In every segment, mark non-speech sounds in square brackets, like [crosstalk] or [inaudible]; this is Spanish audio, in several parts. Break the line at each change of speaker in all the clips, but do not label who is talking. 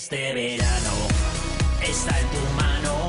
Este verano está en tu mano.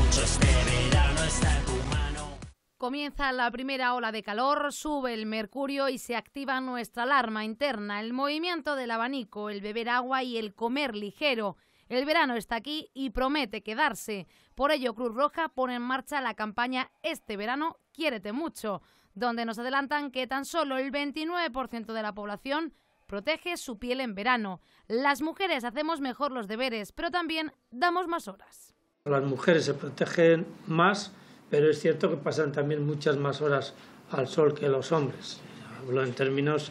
mucho este
verano está en tu mano. Comienza la primera ola de calor, sube el mercurio y se activa nuestra alarma interna, el movimiento del abanico, el beber agua y el comer ligero. El verano está aquí y promete quedarse. Por ello, Cruz Roja pone en marcha la campaña Este verano, quiérete mucho, donde nos adelantan que tan solo el 29% de la población protege su piel en verano. Las mujeres hacemos mejor los deberes, pero también damos más horas.
Las mujeres se protegen más, pero es cierto que pasan también muchas más horas al sol que los hombres. Hablo en términos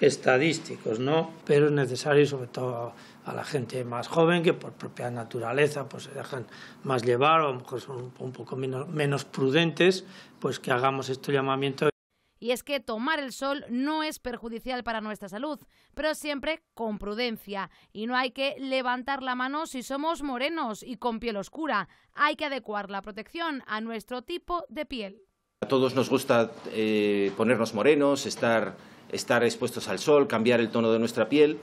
estadísticos, ¿no? Pero es necesario sobre todo a la gente más joven que por propia naturaleza pues se dejan más llevar o a lo mejor son un poco menos, menos prudentes, pues que hagamos este llamamiento
y es que tomar el sol no es perjudicial para nuestra salud, pero siempre con prudencia y no hay que levantar la mano si somos morenos y con piel oscura. Hay que adecuar la protección a nuestro tipo de piel.
A todos nos gusta eh, ponernos morenos, estar, estar expuestos al sol, cambiar el tono de nuestra piel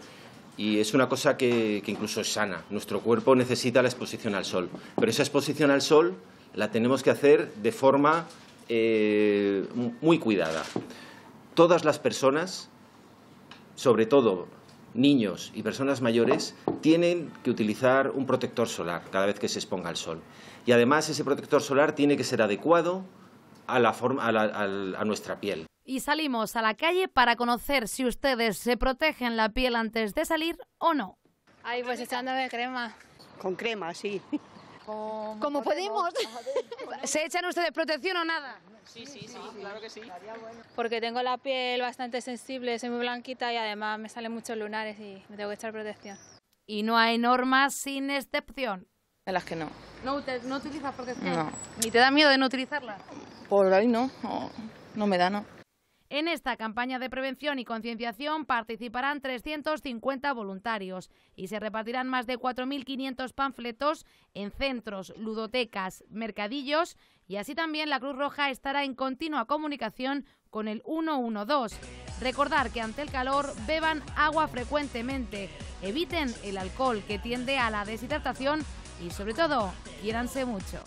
y es una cosa que, incluso es sana. Nuestro cuerpo necesita la exposición al sol, pero esa exposición al sol la tenemos que hacer de forma eh, muy cuidada. Todas las personas, sobre todo niños y personas mayores, tienen que utilizar un protector solar cada vez que se exponga al sol. Y además ese protector solar tiene que ser adecuado a, la a, a nuestra piel.
Y salimos a la calle para conocer si ustedes se protegen la piel antes de salir o no. Ahí pues echándome crema. Con crema, sí. Como, podemos. [laughs] ¿Se echan ustedes protección o nada? Sí, sí, sí, claro que sí. Porque tengo la piel bastante sensible, soy muy blanquita y además me salen muchos lunares y me tengo que echar protección. Y no hay normas sin excepción. De las que no. ¿No, no utilizas protección? No. ¿Ni te da miedo de no utilizarla? Por ahí no, no me da, no. En esta campaña de prevención y concienciación participarán 350 voluntarios y se repartirán más de 4.500 panfletos en centros, ludotecas, mercadillos y así también la Cruz Roja estará en continua comunicación con el 112. Recordar que ante el calor beban agua frecuentemente, eviten el alcohol que tiende a la deshidratación y sobre todo, quiéranse mucho.